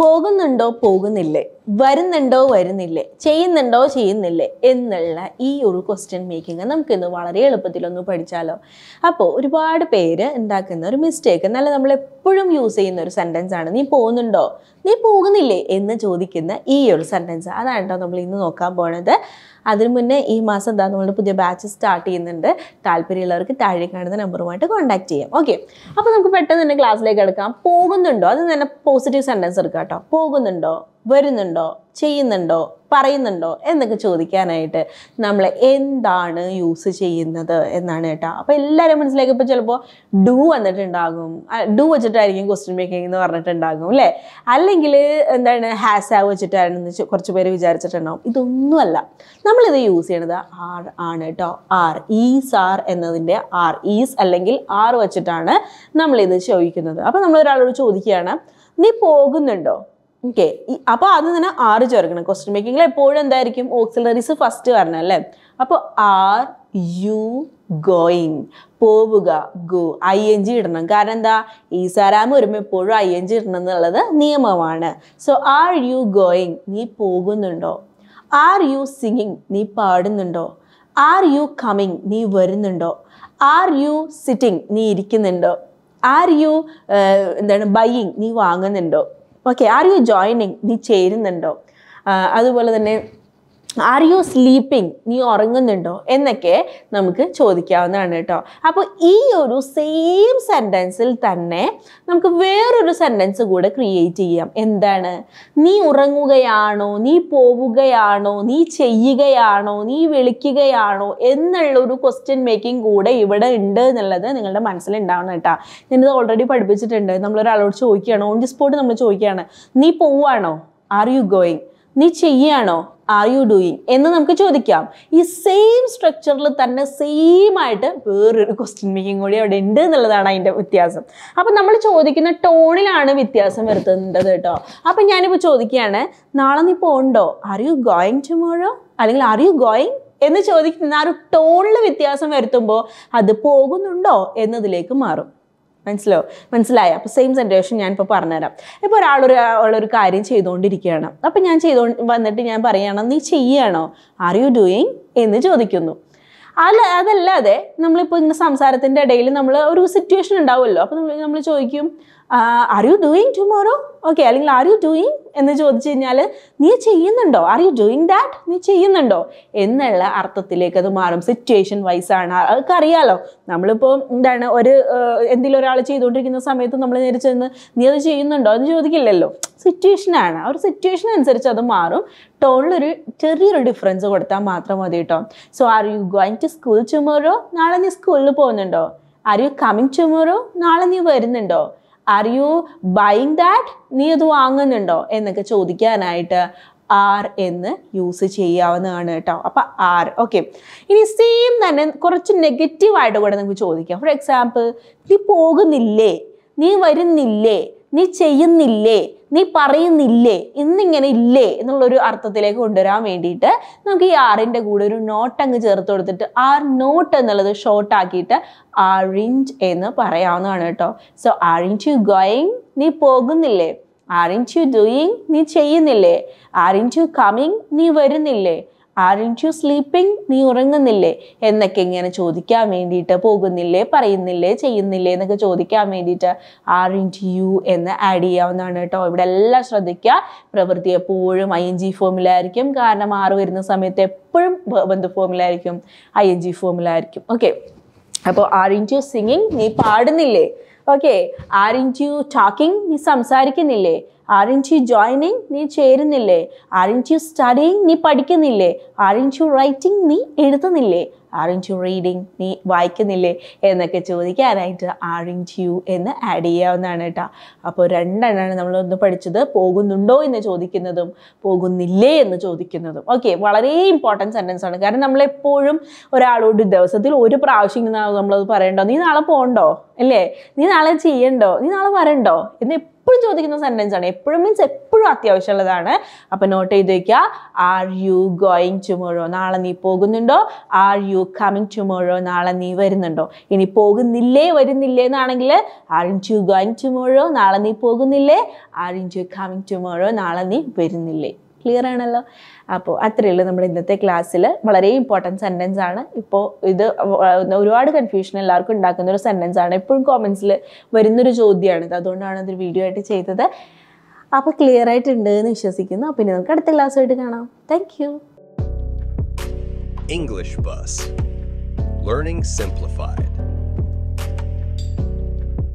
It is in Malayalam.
പോകുന്നുണ്ടോ പോകുന്നില്ലേ വരുന്നുണ്ടോ വരുന്നില്ലേ ചെയ്യുന്നുണ്ടോ ചെയ്യുന്നില്ലേ എന്നുള്ള ഈ ഒരു ക്വസ്റ്റ്യൻ മേക്കിംഗ് നമുക്കിന്ന് വളരെ എളുപ്പത്തിലൊന്ന് പഠിച്ചാലോ അപ്പോൾ ഒരുപാട് പേര് ഉണ്ടാക്കുന്ന ഒരു മിസ്റ്റേക്ക് എന്നാലും നമ്മൾ എപ്പോഴും യൂസ് ചെയ്യുന്ന ഒരു സെൻറ്റൻസ് ആണ് നീ പോകുന്നുണ്ടോ നീ പോകുന്നില്ലേ എന്ന് ചോദിക്കുന്ന ഈ ഒരു സെൻറ്റൻസ് അതാണ് നമ്മൾ ഇന്ന് നോക്കാൻ പോണത് അതിനു മുന്നേ ഈ മാസം എന്താ നമ്മൾ പുതിയ ബാച്ച് സ്റ്റാർട്ട് ചെയ്യുന്നുണ്ട് താല്പര്യമുള്ളവർക്ക് താഴെ കാണുന്ന നമ്പറുമായിട്ട് കോൺടാക്ട് ചെയ്യാം ഓക്കെ അപ്പോൾ നമുക്ക് പെട്ടെന്ന് തന്നെ ക്ലാസ്സിലേക്ക് എടുക്കാം പോകുന്നുണ്ടോ അത് തന്നെ പോസിറ്റീവ് സെൻറ്റൻസ് എടുക്കാം കേട്ടോ പോകുന്നുണ്ടോ വരുന്നുണ്ടോ ചെയ്യുന്നുണ്ടോ പറയുന്നുണ്ടോ എന്നൊക്കെ ചോദിക്കാനായിട്ട് നമ്മൾ എന്താണ് യൂസ് ചെയ്യുന്നത് എന്നാണ് കേട്ടോ അപ്പോൾ എല്ലാവരും മനസ്സിലേക്ക് ഇപ്പോൾ ചിലപ്പോൾ ഡു വന്നിട്ടുണ്ടാകും ഡു വെച്ചിട്ടായിരിക്കും ക്വസ്റ്റ്യൻ മേക്കിംഗ് എന്ന് പറഞ്ഞിട്ടുണ്ടാകും അല്ലേ അല്ലെങ്കിൽ എന്താണ് ഹാസ് ആവ് വെച്ചിട്ടായിരുന്നു കുറച്ച് പേര് വിചാരിച്ചിട്ടുണ്ടാകും ഇതൊന്നുമല്ല നമ്മളിത് യൂസ് ചെയ്യണത് ആർ ആണ് കേട്ടോ ആർ ഈസ് ആർ എന്നതിൻ്റെ ആർ ഈസ് അല്ലെങ്കിൽ ആർ വെച്ചിട്ടാണ് നമ്മളിത് ചോദിക്കുന്നത് അപ്പോൾ നമ്മൾ ഒരാളോട് ചോദിക്കുകയാണ് നീ പോകുന്നുണ്ടോ ഓക്കെ അപ്പോൾ അത് തന്നെ ആറ് ചേർക്കണം ക്വസ്റ്റ്യൻ മേക്കിംഗിൽ എപ്പോഴും എന്തായിരിക്കും ഓക്സിലറീസ് ഫസ്റ്റ് വരണം അല്ലേ അപ്പോൾ ആർ യു ഗോയിങ് പോവുക ഗോ ഐ എൻ ജി ഇടണം കാരണം എന്താ ഈസാരാമ വരുമ്പോൾ എപ്പോഴും ഐ എൻ ജി ഇടണം എന്നുള്ളത് നിയമമാണ് സോ ആർ യു ഗോയിങ് നീ പോകുന്നുണ്ടോ ആർ യു സിംഗിങ് നീ പാടുന്നുണ്ടോ ആർ യു കമ്മിങ് നീ വരുന്നുണ്ടോ ആർ യു സിറ്റിംഗ് നീ ഇരിക്കുന്നുണ്ടോ ആർ യു എന്താണ് ബൈയിങ് നീ വാങ്ങുന്നുണ്ടോ ഓക്കെ ആർ യു ജോയിനിങ് നീ ചേരുന്നുണ്ടോ അതുപോലെ തന്നെ ആർ യു സ്ലീപ്പിംഗ് നീ ഉറങ്ങുന്നുണ്ടോ എന്നൊക്കെ നമുക്ക് ചോദിക്കാവുന്നതാണ് കേട്ടോ അപ്പോൾ ഈ ഒരു സെയിം സെൻറ്റൻസിൽ തന്നെ നമുക്ക് വേറൊരു സെൻറ്റൻസ് കൂടെ ക്രിയേറ്റ് ചെയ്യാം എന്താണ് നീ ഉറങ്ങുകയാണോ നീ പോവുകയാണോ നീ ചെയ്യുകയാണോ നീ വിളിക്കുകയാണോ എന്നുള്ളൊരു ക്വസ്റ്റ്യൻ മേക്കിംഗ് കൂടെ ഇവിടെ ഉണ്ട് എന്നുള്ളത് നിങ്ങളുടെ മനസ്സിലുണ്ടാവണം കേട്ടോ ഞാനിത് ഓൾറെഡി പഠിപ്പിച്ചിട്ടുണ്ട് നമ്മളൊരാളോട് ചോദിക്കുകയാണ് ഓൺ ദി സ്പോട്ട് നമ്മൾ ചോദിക്കുകയാണ് നീ പോവാണോ ആർ യു ഗോയിങ് നീ ചെയ്യാണോ ആർ യു ഡൂയിങ് എന്ന് നമുക്ക് ചോദിക്കാം ഈ സെയിം സ്ട്രക്ചറിൽ തന്നെ സെയിം ആയിട്ട് വേറൊരു ക്വസ്റ്റ്യൻ മേക്കിംഗ് കൂടി അവിടെ ഉണ്ട് എന്നുള്ളതാണ് അതിൻ്റെ വ്യത്യാസം അപ്പം നമ്മൾ ചോദിക്കുന്ന ടോണിലാണ് വ്യത്യാസം വരുത്തുന്നത് കേട്ടോ അപ്പം ഞാനിപ്പോൾ ചോദിക്കുകയാണ് നാളെ നീ പോകണ്ടോ ആർ യു ഗോയിങ് ടുമോഴോ അല്ലെങ്കിൽ ആർ യു ഗോയിങ് എന്ന് ചോദിക്കുന്ന ആ ഒരു ടോണിൽ വ്യത്യാസം വരുത്തുമ്പോൾ അത് പോകുന്നുണ്ടോ എന്നതിലേക്ക് മാറും മനസ്സിലോ മനസ്സിലായ അപ്പോൾ സെയിം സെൻറ്റേഷൻ ഞാനിപ്പോൾ പറഞ്ഞുതരാം ഇപ്പോൾ ഒരാളൊരു ഉള്ളൊരു കാര്യം ചെയ്തുകൊണ്ടിരിക്കുകയാണ് അപ്പോൾ ഞാൻ ചെയ്തു വന്നിട്ട് ഞാൻ പറയുകയാണ് നീ ചെയ്യണോ ആർ യു ഡൂയിങ് എന്ന് ചോദിക്കുന്നു അല്ല അതല്ലാതെ നമ്മളിപ്പോൾ ഇങ്ങനെ സംസാരത്തിൻ്റെ ഇടയിൽ നമ്മൾ ഒരു സിറ്റുവേഷൻ ഉണ്ടാവുമല്ലോ അപ്പോൾ നമ്മൾ നമ്മൾ ചോദിക്കും are you doing tomorrow okay അല്ലെങ്കിൽ ആർ യു ഡൂയിങ് എന്ന് ചോദിച്ചു കഴിഞ്ഞാൽ നീ ചെയ്യുന്നുണ്ടോ ആർ യു ഡൂയിങ് ദാറ്റ് നീ ചെയ്യുന്നുണ്ടോ എന്നുള്ള അർത്ഥത്തിലേക്ക് അത് മാറും സിറ്റുവേഷൻ വൈസാണ് അതൊക്കെ അറിയാലോ നമ്മളിപ്പോൾ എന്താണ് ഒരു എന്തെങ്കിലും ഒരാൾ ചെയ്തുകൊണ്ടിരിക്കുന്ന സമയത്ത് നമ്മൾ നേരെ ചെന്ന് നീ അത് ചെയ്യുന്നുണ്ടോ എന്ന് ചോദിക്കില്ലല്ലോ സിറ്റുവേഷനാണ് ആ ഒരു സിറ്റുവേഷൻ അനുസരിച്ച് അത് മാറും ടോണിലൊരു ചെറിയൊരു ഡിഫറൻസ് കൊടുത്താൽ മാത്രം മതി കേട്ടോ so are you going to school tomorrow നാളെ നീ സ്കൂളിൽ പോകുന്നുണ്ടോ ആർ യു കമ്മിങ് ടുമോറോ നാളെ നീ വരുന്നുണ്ടോ ആർ യു ബൈങ് ദാറ്റ് നീ അത് വാങ്ങുന്നുണ്ടോ എന്നൊക്കെ ചോദിക്കാനായിട്ട് ആർ എന്ന് യൂസ് ചെയ്യാവുന്നതാണ് കേട്ടോ അപ്പം ആർ ഓക്കെ ഇനി സെയിം തന്നെ കുറച്ച് നെഗറ്റീവായിട്ട് കൂടെ നമുക്ക് ചോദിക്കാം ഫോർ എക്സാമ്പിൾ നീ പോകുന്നില്ലേ നീ വരുന്നില്ലേ നീ ചെയ്യുന്നില്ലേ നീ പറയുന്നില്ലേ ഇന്നിങ്ങനെ ഇല്ലേ എന്നുള്ളൊരു അർത്ഥത്തിലേക്ക് കൊണ്ടുവരാൻ വേണ്ടിയിട്ട് നമുക്ക് ഈ ആറിൻ്റെ കൂടെ ഒരു നോട്ട് അങ്ങ് ചേർത്ത് കൊടുത്തിട്ട് ആർ നോട്ട് എന്നുള്ളത് ഷോർട്ട് ആക്കിയിട്ട് ആറിഞ്ച് എന്ന് പറയാവുന്നതാണ് കേട്ടോ സോ ആറിഞ്ച് യു ഗോയിങ് നീ പോകുന്നില്ലേ ആറിഞ്ച് യു ഡൂയിങ് നീ ചെയ്യുന്നില്ലേ ആറിഞ്ച് യു കമ്മിങ് നീ വരുന്നില്ലേ ആരൻറ്റ് യു സ്ലീപ്പിംഗ് നീ ഉറങ്ങുന്നില്ലേ എന്നൊക്കെ ഇങ്ങനെ ചോദിക്കാൻ വേണ്ടിയിട്ട് പോകുന്നില്ലേ പറയുന്നില്ലേ ചെയ്യുന്നില്ലേ എന്നൊക്കെ ചോദിക്കാൻ വേണ്ടിയിട്ട് ആരൻറ്റ് യു എന്ന് ആഡ് ചെയ്യാവുന്നതാണ് കേട്ടോ ഇവിടെ എല്ലാം ശ്രദ്ധിക്കുക പ്രവൃത്തി എപ്പോഴും ഐ എൻ ജി ഫോമിലായിരിക്കും കാരണം ആറ് വരുന്ന സമയത്ത് എപ്പോഴും ബന്ധു ഫോമിലായിരിക്കും ഐ എൻ ജി ഫോമിലായിരിക്കും ഓക്കെ അപ്പോൾ ആരൻറ്റ് യു സിംഗിങ് നീ പാടുന്നില്ലേ ഓക്കെ ആരൻറ്റ് യു ടാക്കിംഗ് നീ സംസാരിക്കുന്നില്ലേ ആരെഞ്ച് യു ജോയിനിങ് നീ ചേരുന്നില്ലേ ആരെഞ്ച് യു studying? നീ പഠിക്കുന്നില്ലേ ആരെഞ്ച് യു റൈറ്റിംഗ് നീ എഴുതുന്നില്ലേ ആറിഞ്ച് യു റീഡിങ് നീ വായിക്കുന്നില്ലേ എന്നൊക്കെ ചോദിക്കാനായിട്ട് ആറിഞ്ച് യു എന്ന് ആഡ് ചെയ്യാവുന്നതാണ് കേട്ടോ അപ്പോൾ രണ്ടെണ്ണമാണ് നമ്മളൊന്ന് പഠിച്ചത് പോകുന്നുണ്ടോ എന്ന് ചോദിക്കുന്നതും പോകുന്നില്ലേ എന്ന് ചോദിക്കുന്നതും ഓക്കെ വളരെ ഇമ്പോർട്ടൻറ്റ് സെൻറ്റൻസ് ആണ് കാരണം നമ്മളെപ്പോഴും ഒരാളോട് ദിവസത്തിൽ ഒരു പ്രാവശ്യം നമ്മളത് പറയണ്ടോ നീ നാളെ പോകണ്ടോ അല്ലേ നീ നാളെ ചെയ്യണ്ടോ നീ നാളെ വരണ്ടോ എന്ന് എപ്പോഴും ചോദിക്കുന്ന സെന്റൻസ് ആണ് എപ്പോഴും മീൻസ് എപ്പോഴും അത്യാവശ്യമുള്ളതാണ് അപ്പൊ നോട്ട് ചെയ്ത് വെക്കുക ആർ യു ഗോയിങ് ടുമോറോ നാളെ നീ പോകുന്നുണ്ടോ ആർ യു കമ്മിങ് ടുമോറോ നാളെ നീ വരുന്നുണ്ടോ ഇനി പോകുന്നില്ലേ വരുന്നില്ലേ എന്നാണെങ്കിൽ aren't you going tomorrow നാളെ നീ പോകുന്നില്ലേ aren't you coming tomorrow നാളെ നീ വരുന്നില്ലേ ക്ലിയർ ആണല്ലോ അപ്പോൾ അത്രയേ ഉള്ളൂ നമ്മുടെ ഇന്നത്തെ ക്ലാസ്സിൽ വളരെ ഇമ്പോർട്ടൻറ്റ് സെൻറ്റൻസ് ആണ് ഇപ്പോൾ ഇത് ഒരുപാട് കൺഫ്യൂഷൻ എല്ലാവർക്കും ഉണ്ടാക്കുന്ന ഒരു സെൻറ്റൻസ് ആണ് എപ്പോഴും കോമൻസിൽ വരുന്നൊരു ചോദ്യമാണിത് അതുകൊണ്ടാണ് അതൊരു വീഡിയോ ആയിട്ട് ചെയ്തത് അപ്പോൾ ക്ലിയർ ആയിട്ടുണ്ട് എന്ന് വിശ്വസിക്കുന്നു പിന്നെ നമുക്ക് അടുത്ത ക്ലാസ്സുമായിട്ട് കാണാം thank you English buzz learning simplified